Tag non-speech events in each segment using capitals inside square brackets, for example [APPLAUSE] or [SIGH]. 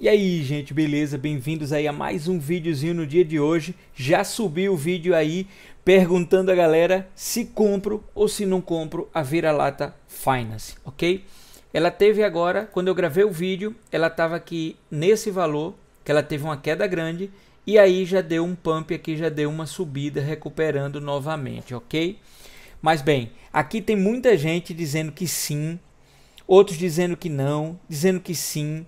E aí gente, beleza? Bem-vindos aí a mais um videozinho no dia de hoje. Já subi o vídeo aí perguntando a galera se compro ou se não compro a Vira-Lata Finance, ok? Ela teve agora, quando eu gravei o vídeo, ela estava aqui nesse valor, que ela teve uma queda grande e aí já deu um pump aqui, já deu uma subida recuperando novamente, ok? Mas bem, aqui tem muita gente dizendo que sim, outros dizendo que não, dizendo que sim,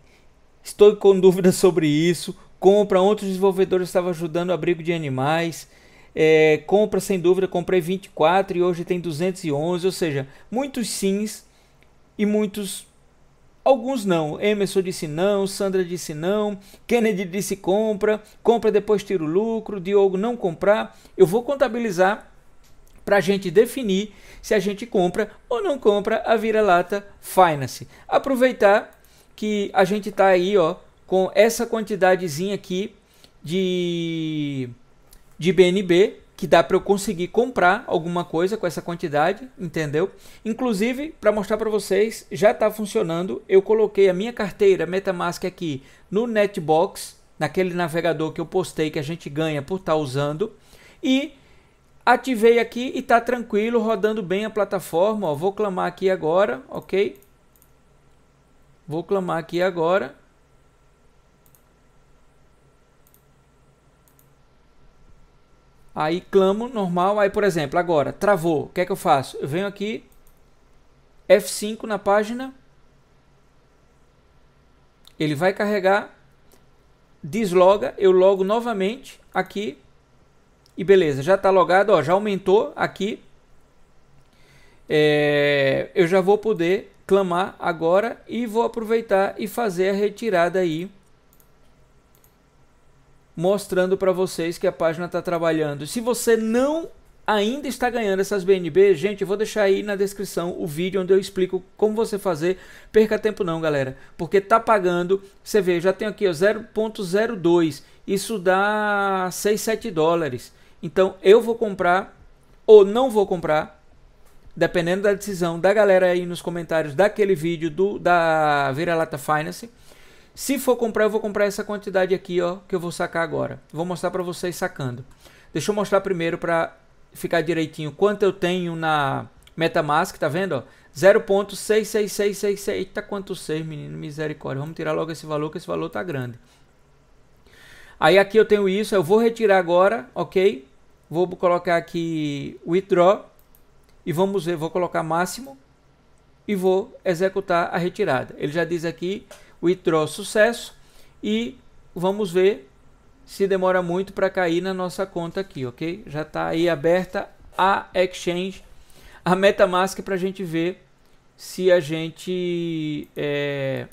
Estou com dúvidas [LAUGHS] sobre isso. Compra outros desenvolvedores estavam ajudando abrigo de animais. É, compra sem dúvida, comprei 24 e hoje tem 211, ou seja, muitos sims e muitos alguns não. Emerson disse não, Sandra disse não, Kennedy disse compra, compra depois tira o lucro, Diogo não comprar. Eu vou contabilizar para a gente definir se a gente compra ou não compra a vira-lata Finance. Aproveitar que a gente está aí, ó, com essa quantidadezinha aqui de de BNB que dá para eu conseguir comprar alguma coisa com essa quantidade, entendeu? Inclusive, para mostrar para vocês, já está funcionando. Eu coloquei a minha carteira MetaMask aqui no Netbox, naquele navegador que eu postei que a gente ganha por estar tá usando, e ativei aqui e está tranquilo, rodando bem a plataforma. Ó, vou clamar aqui agora, ok? Vou clamar aqui agora. Aí clamo normal. Aí, por exemplo, agora travou. O que é que eu faço? Eu venho aqui, F5 na página. Ele vai carregar, desloga, eu logo novamente aqui. E beleza, já está logado, ó, já aumentou aqui. É, eu já vou poder clamar agora e vou aproveitar e fazer a retirada aí mostrando para vocês que a página está trabalhando. Se você não ainda está ganhando essas BNB, gente, eu vou deixar aí na descrição o vídeo onde eu explico como você fazer. Perca tempo não, galera, porque tá pagando, você vê, já tenho aqui 0.02, isso dá 6, 7 dólares. Então eu vou comprar ou não vou comprar dependendo da decisão da galera aí nos comentários daquele vídeo do da Vira-Lata Finance. Se for comprar, eu vou comprar essa quantidade aqui, ó, que eu vou sacar agora. Vou mostrar para vocês sacando. Deixa eu mostrar primeiro para ficar direitinho quanto eu tenho na MetaMask, tá vendo, 0.66666. Eita, quanto seis menino, misericórdia. Vamos tirar logo esse valor, que esse valor tá grande. Aí aqui eu tenho isso, eu vou retirar agora, ok? Vou colocar aqui withdraw e vamos ver, vou colocar máximo e vou executar a retirada. Ele já diz aqui o withdraw sucesso e vamos ver se demora muito para cair na nossa conta aqui, ok? Já está aí aberta a Exchange, a MetaMask para a gente ver se a gente é,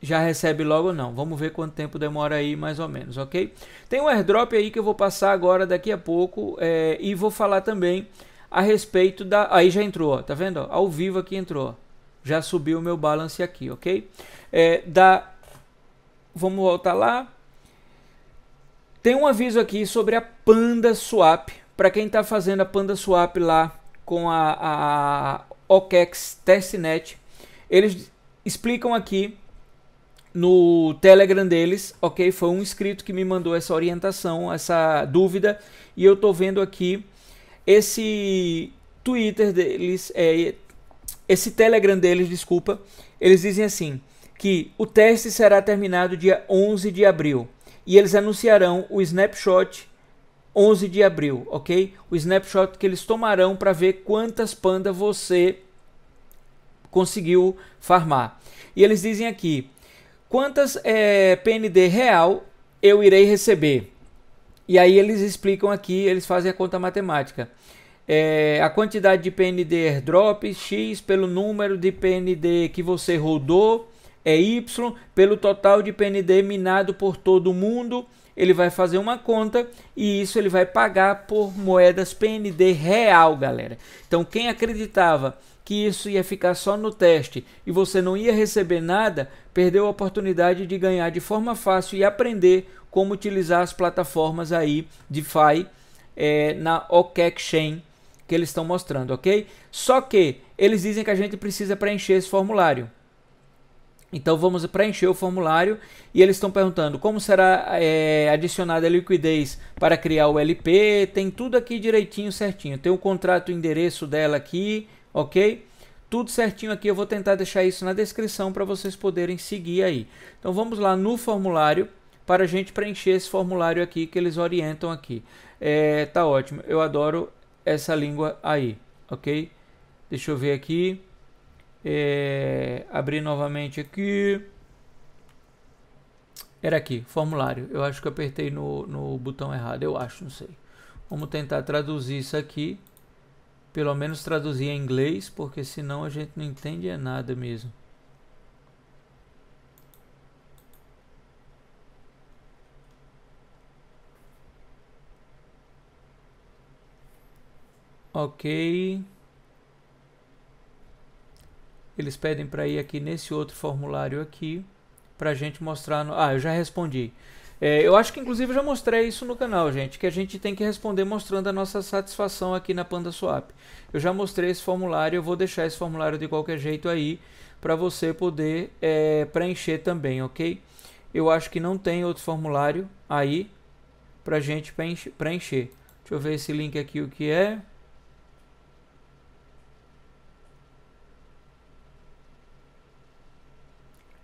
já recebe logo ou não. Vamos ver quanto tempo demora aí mais ou menos, ok? Tem um airdrop aí que eu vou passar agora daqui a pouco é, e vou falar também a respeito da. Aí já entrou, ó, tá vendo? ao vivo aqui entrou. Já subiu o meu balance aqui, ok? É, da... Vamos voltar lá. Tem um aviso aqui sobre a Panda Swap. Para quem está fazendo a Panda Swap lá com a, a OKEX Testnet, eles explicam aqui no Telegram deles, ok? Foi um inscrito que me mandou essa orientação, essa dúvida, e eu tô vendo aqui esse Twitter deles, é, esse Telegram deles, desculpa, eles dizem assim que o teste será terminado dia 11 de abril e eles anunciarão o snapshot 11 de abril, ok? O snapshot que eles tomarão para ver quantas pandas você conseguiu farmar. E eles dizem aqui quantas é, PND real eu irei receber. E aí eles explicam aqui, eles fazem a conta matemática. É, a quantidade de PND airdrop X pelo número de PND que você rodou é Y pelo total de PND minado por todo mundo. Ele vai fazer uma conta e isso ele vai pagar por moedas PND real, galera. Então, quem acreditava que isso ia ficar só no teste e você não ia receber nada, perdeu a oportunidade de ganhar de forma fácil e aprender como utilizar as plataformas aí de FI é, na OKExchange que eles estão mostrando, ok? Só que eles dizem que a gente precisa preencher esse formulário. Então vamos preencher o formulário e eles estão perguntando como será é, adicionada a liquidez para criar o LP. Tem tudo aqui direitinho, certinho. Tem o contrato, o endereço dela aqui, ok? Tudo certinho aqui. Eu vou tentar deixar isso na descrição para vocês poderem seguir aí. Então vamos lá no formulário para a gente preencher esse formulário aqui que eles orientam aqui. É, tá ótimo, eu adoro essa língua aí, ok? Deixa eu ver aqui. É, abrir novamente aqui. Era aqui, formulário. Eu acho que eu apertei no, no botão errado, eu acho, não sei. Vamos tentar traduzir isso aqui. Pelo menos traduzir em inglês, porque senão a gente não entende é nada mesmo. Ok. Eles pedem para ir aqui nesse outro formulário aqui para gente mostrar. No... Ah, eu já respondi. É, eu acho que inclusive eu já mostrei isso no canal, gente, que a gente tem que responder mostrando a nossa satisfação aqui na PandaSwap. Eu já mostrei esse formulário, eu vou deixar esse formulário de qualquer jeito aí para você poder é, preencher também, ok? Eu acho que não tem outro formulário aí para gente preencher. Deixa eu ver esse link aqui o que é.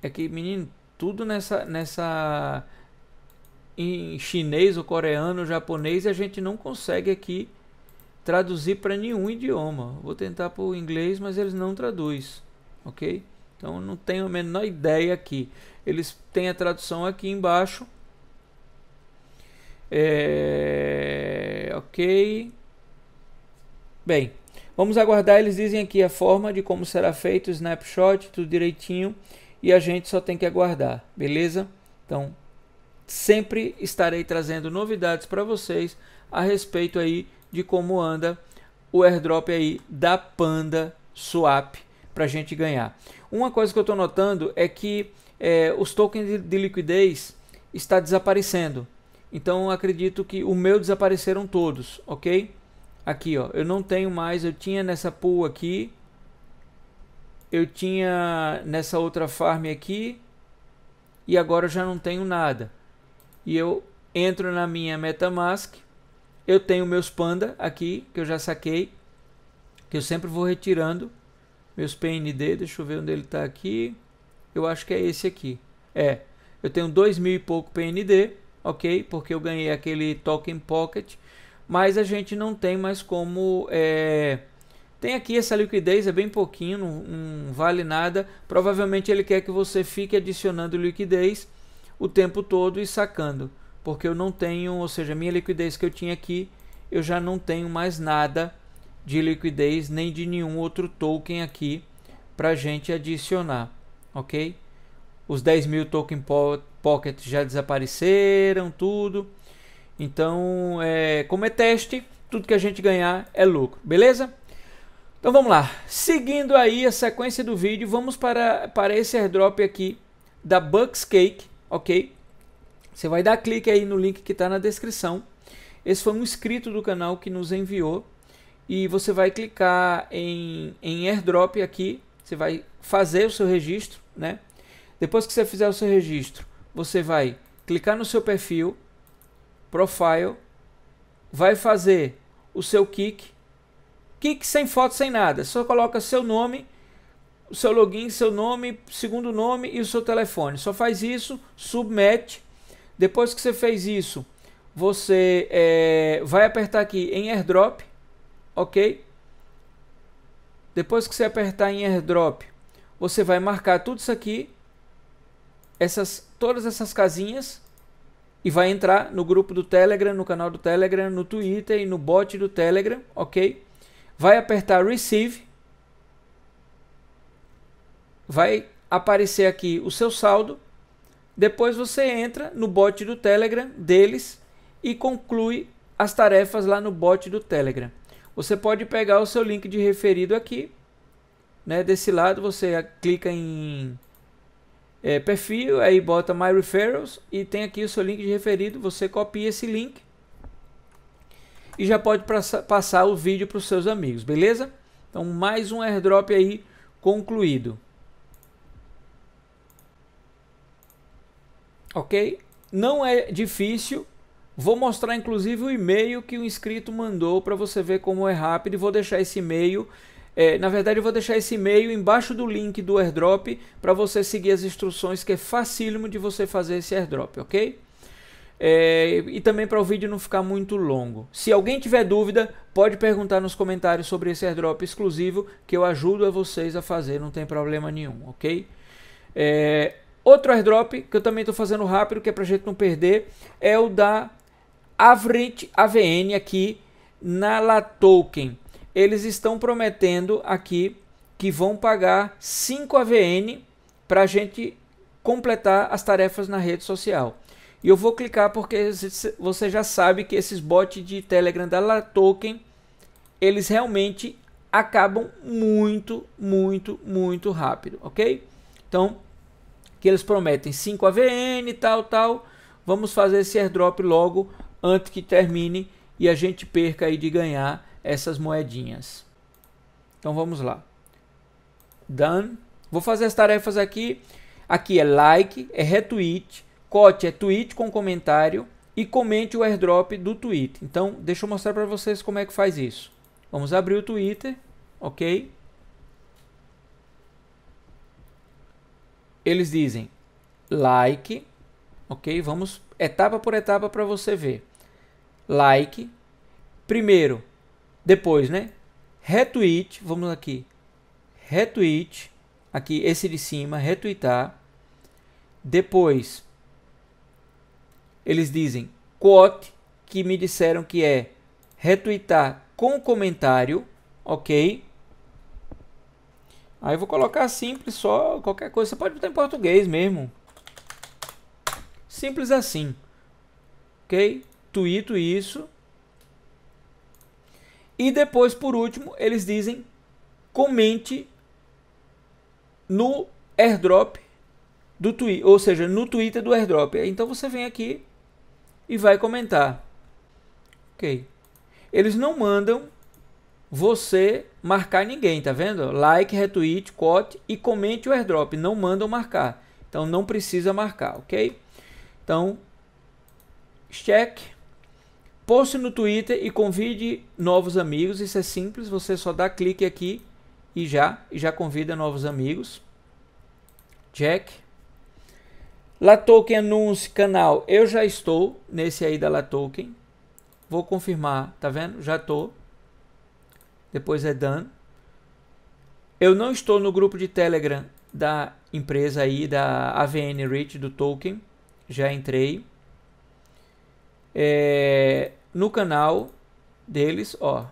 É que, menino, tudo nessa. nessa em chinês, ou coreano, ou japonês, a gente não consegue aqui traduzir para nenhum idioma. Vou tentar para o inglês, mas eles não traduz, ok? Então não tenho a menor ideia aqui. Eles têm a tradução aqui embaixo. É... Ok. Bem, vamos aguardar. Eles dizem aqui a forma de como será feito o snapshot, tudo direitinho e a gente só tem que aguardar, beleza? Então, sempre estarei trazendo novidades para vocês a respeito aí de como anda o airdrop aí da Panda Swap para a gente ganhar. Uma coisa que eu estou notando é que é, os tokens de, de liquidez está desaparecendo. Então acredito que o meu desapareceram todos, ok? Aqui ó, eu não tenho mais, eu tinha nessa pool aqui, eu tinha nessa outra farm aqui e agora eu já não tenho nada. E eu entro na minha MetaMask, eu tenho meus panda aqui que eu já saquei, que eu sempre vou retirando meus PND, deixa eu ver onde ele está aqui. Eu acho que é esse aqui. É, eu tenho dois mil e pouco PND, ok? Porque eu ganhei aquele token pocket, mas a gente não tem mais como é, tem aqui essa liquidez, é bem pouquinho, não, não vale nada. Provavelmente ele quer que você fique adicionando liquidez o tempo todo e sacando. Porque eu não tenho, ou seja, minha liquidez que eu tinha aqui, eu já não tenho mais nada de liquidez nem de nenhum outro token aqui para gente adicionar, ok? Os 10 mil token po pocket já desapareceram, tudo. Então, é, como é teste, tudo que a gente ganhar é lucro, beleza? Então vamos lá, seguindo aí a sequência do vídeo, vamos para, para esse airdrop aqui da Bucks Cake, ok? Você vai dar clique aí no link que está na descrição. Esse foi um inscrito do canal que nos enviou e você vai clicar em, em airdrop aqui, você vai fazer o seu registro, né? Depois que você fizer o seu registro, você vai clicar no seu perfil, profile, vai fazer o seu kick, Kik sem foto, sem nada. Só coloca seu nome, o seu login, seu nome, segundo nome e o seu telefone. Só faz isso, submete. Depois que você fez isso, você é, vai apertar aqui em airdrop, ok? Depois que você apertar em airdrop, você vai marcar tudo isso aqui, essas, todas essas casinhas, e vai entrar no grupo do Telegram, no canal do Telegram, no Twitter e no bot do Telegram, ok? vai apertar Receive, vai aparecer aqui o seu saldo, depois você entra no bot do Telegram deles e conclui as tarefas lá no bot do Telegram. Você pode pegar o seu link de referido aqui, né? desse lado você clica em é, perfil, aí bota My Referrals e tem aqui o seu link de referido, você copia esse link e já pode passar o vídeo para os seus amigos, beleza? Então, mais um airdrop aí concluído. Ok? Não é difícil. Vou mostrar inclusive o e-mail que o inscrito mandou para você ver como é rápido. Vou deixar esse e-mail. É, na verdade, eu vou deixar esse e-mail embaixo do link do airdrop para você seguir as instruções, que é facílimo de você fazer esse airdrop, ok? É, e também para o vídeo não ficar muito longo. Se alguém tiver dúvida, pode perguntar nos comentários sobre esse airdrop exclusivo que eu ajudo a vocês a fazer, não tem problema nenhum, ok? É, outro airdrop que eu também estou fazendo rápido, que é para a gente não perder, é o da Avrit AVN aqui na Latoken. Eles estão prometendo aqui que vão pagar 5 AVN para a gente completar as tarefas na rede social. E eu vou clicar porque você já sabe que esses bots de Telegram da Token, eles realmente acabam muito, muito, muito rápido, ok? Então, que eles prometem 5 AVN, tal, tal. Vamos fazer esse airdrop logo antes que termine e a gente perca aí de ganhar essas moedinhas. Então vamos lá. Done. Vou fazer as tarefas aqui. Aqui é like, é retweet, Cote é tweet com comentário e comente o airdrop do tweet. Então, deixa eu mostrar para vocês como é que faz isso. Vamos abrir o Twitter, ok? Eles dizem like, ok? Vamos etapa por etapa para você ver. Like, primeiro, depois, né? Retweet, vamos aqui. Retweet, aqui esse de cima, retweetar. Depois, eles dizem quote, que me disseram que é retweetar com comentário, ok? Aí eu vou colocar simples só, qualquer coisa. Você pode botar em português mesmo. Simples assim. Ok? Tuito isso. E depois, por último, eles dizem comente no airdrop do Twitter, ou seja, no Twitter do airdrop. Então você vem aqui e vai comentar. Ok. Eles não mandam você marcar ninguém, tá vendo? Like, retweet, quote e comente o airdrop. Não mandam marcar. Então não precisa marcar, ok? Então, check. Poste no Twitter e convide novos amigos. Isso é simples, você só dá clique aqui e já, e já convida novos amigos. Check. La Token Anúncio, canal. Eu já estou nesse aí da La Token. Vou confirmar, tá vendo? Já estou. Depois é done. Eu não estou no grupo de Telegram da empresa aí, da AVN Rate do Token. Já entrei. É, no canal deles, ó.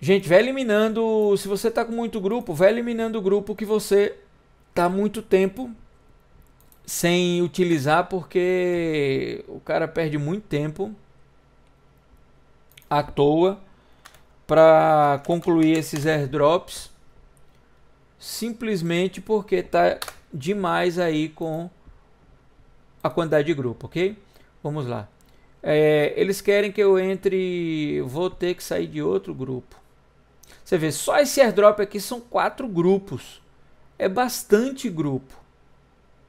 Gente, vai eliminando. Se você tá com muito grupo, vai eliminando o grupo que você tá muito tempo sem utilizar porque o cara perde muito tempo à toa para concluir esses airdrops simplesmente porque tá demais aí com a quantidade de grupo, ok? Vamos lá. É, eles querem que eu entre. Vou ter que sair de outro grupo. Você vê, só esse airdrop aqui são quatro grupos. É bastante grupo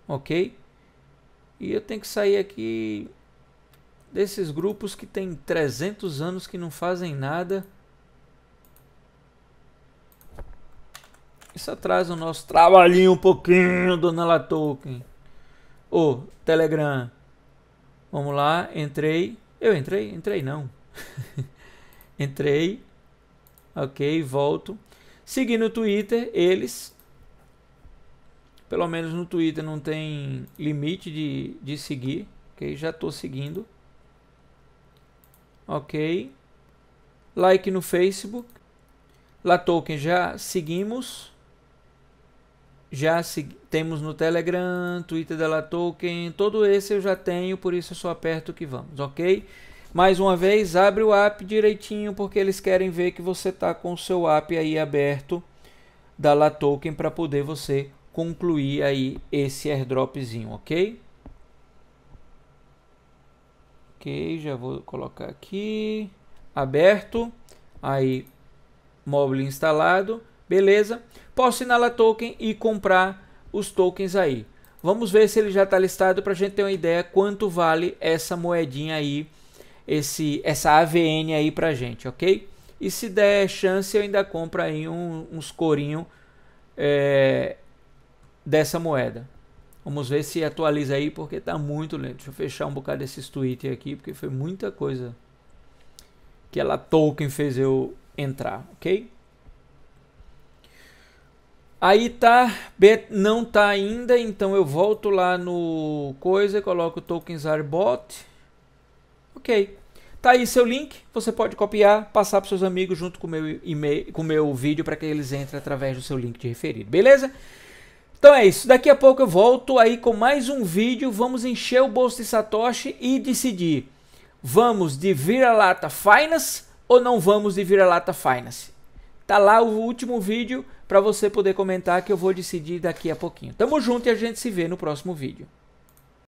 ok? E eu tenho que sair aqui desses grupos que tem 300 anos que não fazem nada. Isso atrasa o nosso trabalhinho um pouquinho, dona Latoken. Ô, oh, Telegram. Vamos lá, entrei. Eu entrei? Entrei não. [LAUGHS] entrei. Ok, volto. Segui no Twitter eles, pelo menos no Twitter não tem limite de, de seguir. Ok, já estou seguindo. Ok. Like no Facebook. La Token já seguimos. Já temos no Telegram, Twitter da La Token. Todo esse eu já tenho, por isso eu só aperto que vamos, ok? Mais uma vez, abre o app direitinho, porque eles querem ver que você está com o seu app aí aberto da La Token para poder você concluir aí esse airdropzinho, ok? Ok, já vou colocar aqui, aberto, aí móvel instalado, beleza? Posso inalar token e comprar os tokens aí. Vamos ver se ele já está listado para a gente ter uma ideia quanto vale essa moedinha aí, esse, essa AVN aí para gente, ok? E se der chance, eu ainda compro aí um, uns corinho é, dessa moeda. Vamos ver se atualiza aí, porque está muito lento. Deixa eu fechar um bocado esses tweets aqui, porque foi muita coisa que ela token fez eu entrar, ok? Aí tá, não tá ainda, então eu volto lá no coisa, coloco o tokens bot. Ok. Tá aí seu link, você pode copiar, passar para seus amigos junto com meu e-mail, com meu vídeo para que eles entrem através do seu link de referido, beleza? Então é isso, daqui a pouco eu volto aí com mais um vídeo, vamos encher o bolso de Satoshi e decidir, vamos de vira-lata Finance ou não vamos de vira-lata Finance? Tá lá o último vídeo para você poder comentar que eu vou decidir daqui a pouquinho. Tamo junto e a gente se vê no próximo vídeo.